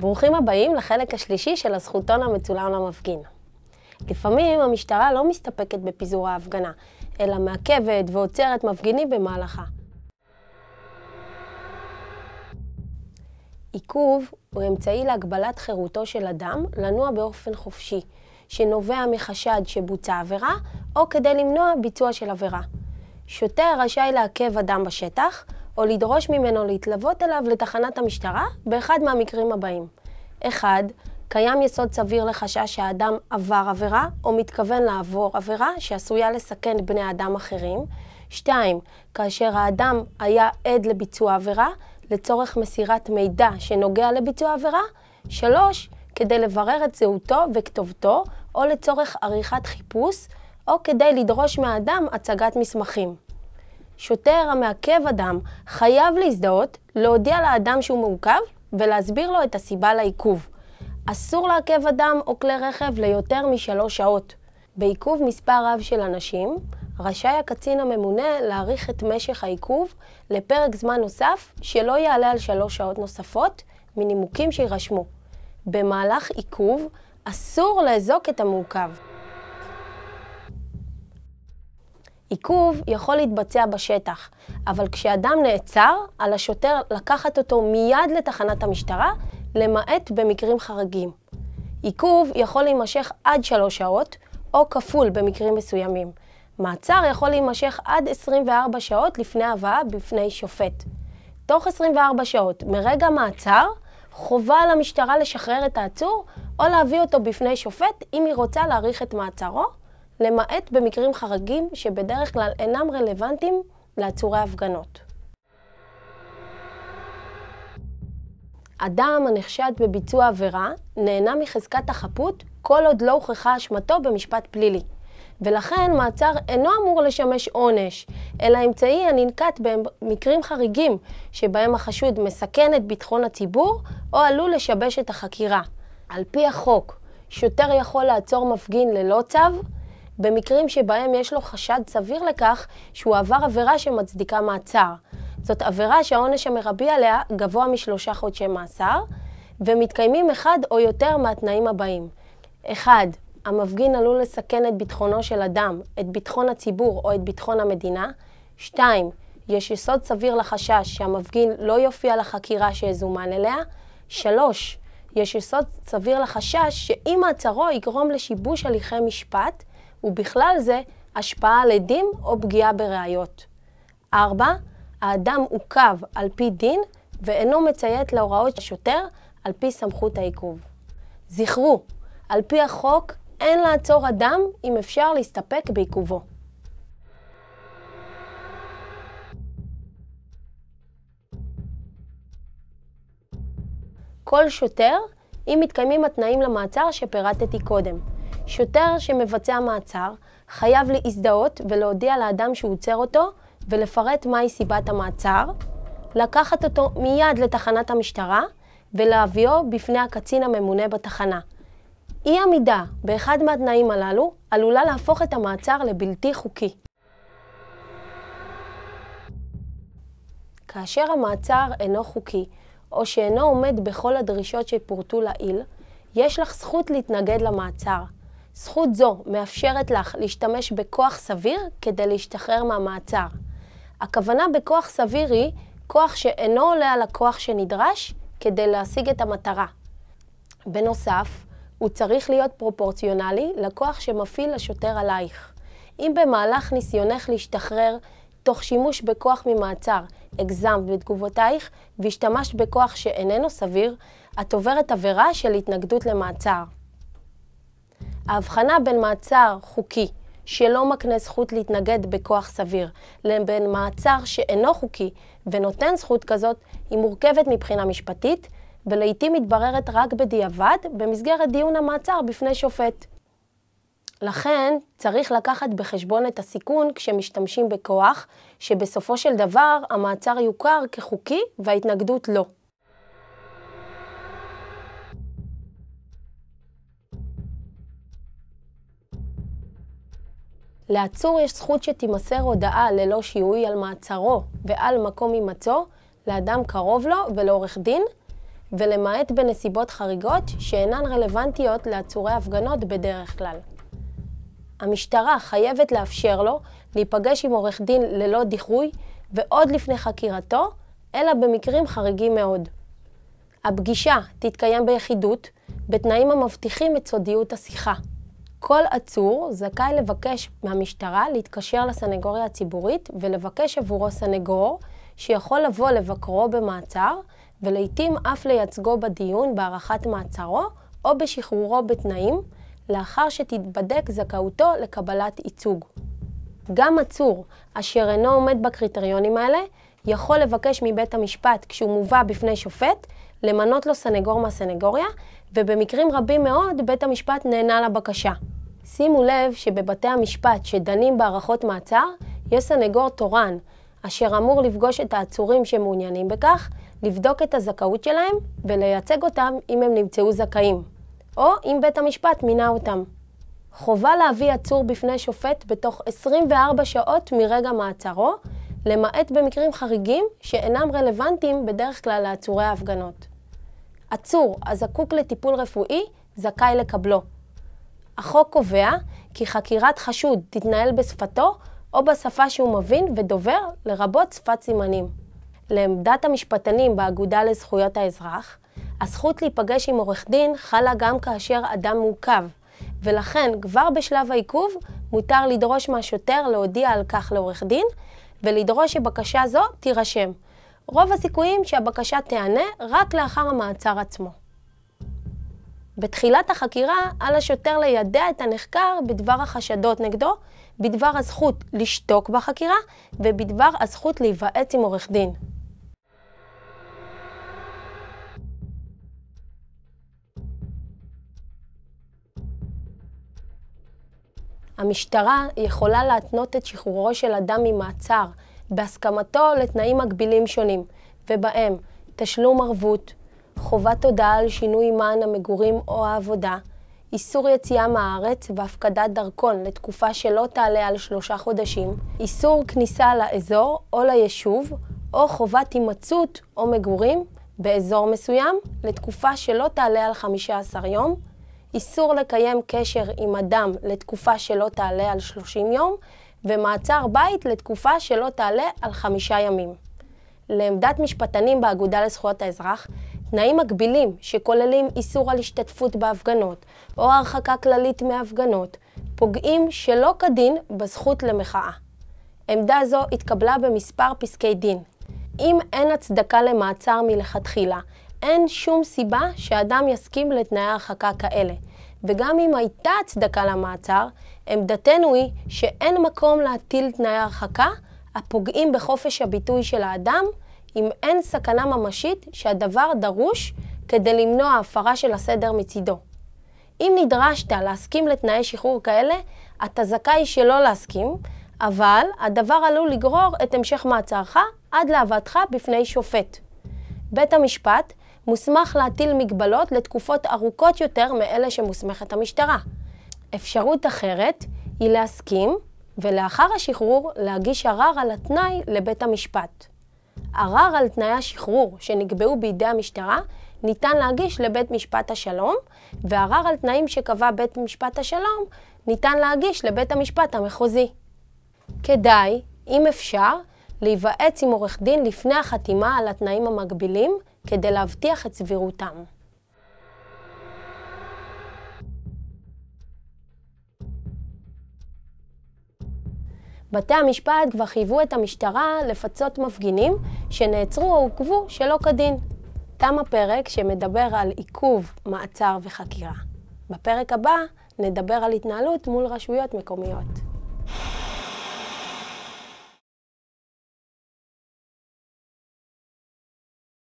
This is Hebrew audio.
ברוכים הבאים לחלק השלישי של הזכותון המצולם למפגין. לפעמים המשטרה לא מסתפקת בפיזור ההפגנה, אלא מעכבת ועוצרת מפגינים במהלכה. עיכוב הוא אמצעי להגבלת חירותו של אדם לנוע באופן חופשי, שנובע מחשד שבוצע עבירה, או כדי למנוע ביצוע של עבירה. שוטר רשאי לעכב אדם בשטח, או לדרוש ממנו להתלוות אליו לתחנת המשטרה באחד מהמקרים הבאים: 1. קיים יסוד סביר לחשש שהאדם עבר עבירה או מתכוון לעבור עבירה שעשויה לסכן בני אדם אחרים. 2. כאשר האדם היה עד לביצוע עבירה לצורך מסירת מידע שנוגע לביצוע עבירה. 3. כדי לברר את זהותו וכתובתו או לצורך עריכת חיפוש או כדי לדרוש מהאדם הצגת מסמכים. שוטר המעכב אדם חייב להזדהות, להודיע לאדם שהוא מעוכב ולהסביר לו את הסיבה לעיכוב. אסור לעכב אדם או כלי רכב ליותר משלוש שעות. בעיכוב מספר רב של אנשים, רשאי הקצין הממונה להאריך את משך העיכוב לפרק זמן נוסף שלא יעלה על שלוש שעות נוספות מנימוקים שיירשמו. במהלך עיכוב אסור לאזוק את המעוכב. עיכוב יכול להתבצע בשטח, אבל כשאדם נעצר, על השוטר לקחת אותו מיד לתחנת המשטרה, למעט במקרים חריגים. עיכוב יכול להימשך עד שלוש שעות, או כפול במקרים מסוימים. מעצר יכול להימשך עד 24 שעות לפני הבאה בפני שופט. תוך 24 שעות מרגע מעצר, חובה על המשטרה לשחרר את העצור או להביא אותו בפני שופט אם היא רוצה להאריך את מעצרו, למעט במקרים חריגים שבדרך כלל אינם רלוונטיים לעצורי הפגנות. אדם הנחשד בביצוע עבירה נהנה מחזקת החפות כל עוד לא הוכחה אשמתו במשפט פלילי, ולכן מעצר אינו אמור לשמש עונש, אלא אמצעי הננקט במקרים חריגים שבהם החשוד מסכן את ביטחון הציבור או עלול לשבש את החקירה. על פי החוק, שוטר יכול לעצור מפגין ללא צו, במקרים שבהם יש לו חשד סביר לכך שהוא עבר עבירה שמצדיקה מעצר. זאת עבירה שהעונש המרבי עליה גבוה משלושה חודשי מאסר, ומתקיימים אחד או יותר מהתנאים הבאים. 1. המפגין עלול לסכן את ביטחונו של אדם, את ביטחון הציבור או את ביטחון המדינה. 2. יש יסוד סביר לחשש שהמפגין לא יופיע לחקירה שיזומן אליה. 3. יש יסוד סביר לחשש שאם מעצרו יגרום לשיבוש הליכי משפט, ובכלל זה השפעה על עדים או פגיעה בראיות. 4. האדם עוכב על פי דין ואינו מציית להוראות השוטר על פי סמכות העיכוב. זכרו, על פי החוק אין לעצור אדם אם אפשר להסתפק בעיכובו. כל שוטר אם מתקיימים התנאים למעצר שפירטתי קודם. שוטר שמבצע מעצר חייב להזדהות ולהודיע לאדם שעוצר אותו ולפרט מהי סיבת המעצר, לקחת אותו מיד לתחנת המשטרה ולהביאו בפני הקצין הממונה בתחנה. אי עמידה באחד מהתנאים הללו עלולה להפוך את המעצר לבלתי חוקי. כאשר המעצר אינו חוקי, או שאינו עומד בכל הדרישות שפורטו לעיל, יש לך זכות להתנגד למעצר. זכות זו מאפשרת לך להשתמש בכוח סביר כדי להשתחרר מהמעצר. הכוונה בכוח סביר היא כוח שאינו עולה על הכוח שנדרש כדי להשיג את המטרה. בנוסף, הוא צריך להיות פרופורציונלי לכוח שמפעיל השוטר עלייך. אם במהלך ניסיונך להשתחרר תוך שימוש בכוח ממעצר הגזמת בתגובותייך והשתמשת בכוח שאיננו סביר, את עוברת עבירה של התנגדות למעצר. ההבחנה בין מעצר חוקי שלא מקנה זכות להתנגד בכוח סביר, לבין מעצר שאינו חוקי ונותן זכות כזאת, היא מורכבת מבחינה משפטית, ולעיתים מתבררת רק בדיעבד במסגרת דיון המעצר בפני שופט. לכן צריך לקחת בחשבון את הסיכון כשמשתמשים בכוח, שבסופו של דבר המעצר יוכר כחוקי וההתנגדות לא. לעצור יש זכות שתימסר הודעה ללא שיהוי על מעצרו ועל מקום הימצאו לאדם קרוב לו ולעורך דין, ולמעט בנסיבות חריגות שאינן רלוונטיות לעצורי הפגנות בדרך כלל. המשטרה חייבת לאפשר לו להיפגש עם עורך דין ללא דיחוי ועוד לפני חקירתו, אלא במקרים חריגים מאוד. הפגישה תתקיים ביחידות, בתנאים המבטיחים את סודיות השיחה. כל עצור זכאי לבקש מהמשטרה להתקשר לסנגוריה הציבורית ולבקש עבורו סנגור שיכול לבוא לבקרו במעצר ולעיתים אף לייצגו בדיון בהארכת מעצרו או בשחרורו בתנאים, לאחר שתתבדק זכאותו לקבלת ייצוג. גם עצור אשר אינו עומד בקריטריונים האלה, יכול לבקש מבית המשפט, כשהוא מובא בפני שופט, למנות לו סנגור מהסנגוריה, ובמקרים רבים מאוד בית המשפט נענה לבקשה. שימו לב שבבתי המשפט שדנים בהארכות מעצר, יש סנגור תורן, אשר אמור לפגוש את העצורים שמעוניינים בכך, לבדוק את הזכאות שלהם ולייצג אותם אם הם נמצאו זכאים, או אם בית המשפט מינה אותם. חובה להביא עצור בפני שופט בתוך 24 שעות מרגע מעצרו, למעט במקרים חריגים שאינם רלוונטיים בדרך כלל לעצורי ההפגנות. עצור הזקוק לטיפול רפואי זכאי לקבלו. החוק קובע כי חקירת חשוד תתנהל בשפתו או בשפה שהוא מבין ודובר, לרבות שפת סימנים. לעמדת המשפטנים באגודה לזכויות האזרח, הזכות להיפגש עם עורך דין חלה גם כאשר אדם מעוכב, ולכן כבר בשלב העיכוב מותר לדרוש מהשוטר להודיע על כך לעורך דין, ולדרוש שבקשה זו תירשם. רוב הסיכויים שהבקשה תיענה רק לאחר המעצר עצמו. בתחילת החקירה על השוטר לידע את הנחקר בדבר החשדות נגדו, בדבר הזכות לשתוק בחקירה ובדבר הזכות להיוועץ עם עורך דין. המשטרה יכולה להתנות את שחרורו של אדם ממעצר בהסכמתו לתנאים מגבילים שונים, ובהם תשלום ערבות, חובת הודעה על שינוי מען המגורים או העבודה, איסור יציאה מהארץ והפקדת דרכון לתקופה שלא תעלה על שלושה חודשים, איסור כניסה לאזור או ליישוב, או חובת הימצאות או מגורים באזור מסוים לתקופה שלא תעלה על 15 יום, איסור לקיים קשר עם אדם לתקופה שלא תעלה על 30 יום, ומעצר בית לתקופה שלא תעלה על חמישה ימים. לעמדת משפטנים באגודה לזכויות האזרח, תנאים מגבילים שכוללים איסור על השתתפות בהפגנות או הרחקה כללית מהפגנות, פוגעים שלא כדין בזכות למחאה. עמדה זו התקבלה במספר פסקי דין. אם אין הצדקה למעצר מלכתחילה, אין שום סיבה שאדם יסכים לתנאי הרחקה כאלה. וגם אם הייתה הצדקה למעצר, עמדתנו היא שאין מקום להטיל תנאי הרחקה הפוגעים בחופש הביטוי של האדם, אם אין סכנה ממשית שהדבר דרוש כדי למנוע הפרה של הסדר מצידו. אם נדרשת להסכים לתנאי שחרור כאלה, אתה זכאי שלא להסכים, אבל הדבר עלול לגרור את המשך מעצרך עד להבאתך בפני שופט. בית המשפט מוסמך להטיל מגבלות לתקופות ארוכות יותר מאלה שמוסמכת המשטרה. אפשרות אחרת היא להסכים ולאחר השחרור להגיש ערר על התנאי לבית המשפט. ערר על תנאי השחרור שנקבעו בידי המשטרה ניתן להגיש לבית משפט השלום, וערר על תנאים שקבע בית משפט השלום ניתן להגיש לבית המשפט המחוזי. כדאי, אם אפשר, להיוועץ עם עורך דין לפני החתימה על התנאים המגבילים כדי להבטיח את סבירותם. בתי המשפט כבר חייבו את המשטרה לפצות מפגינים שנעצרו או עוכבו שלא כדין. תם הפרק שמדבר על עיכוב, מעצר וחקירה. בפרק הבא נדבר על התנהלות מול רשויות מקומיות.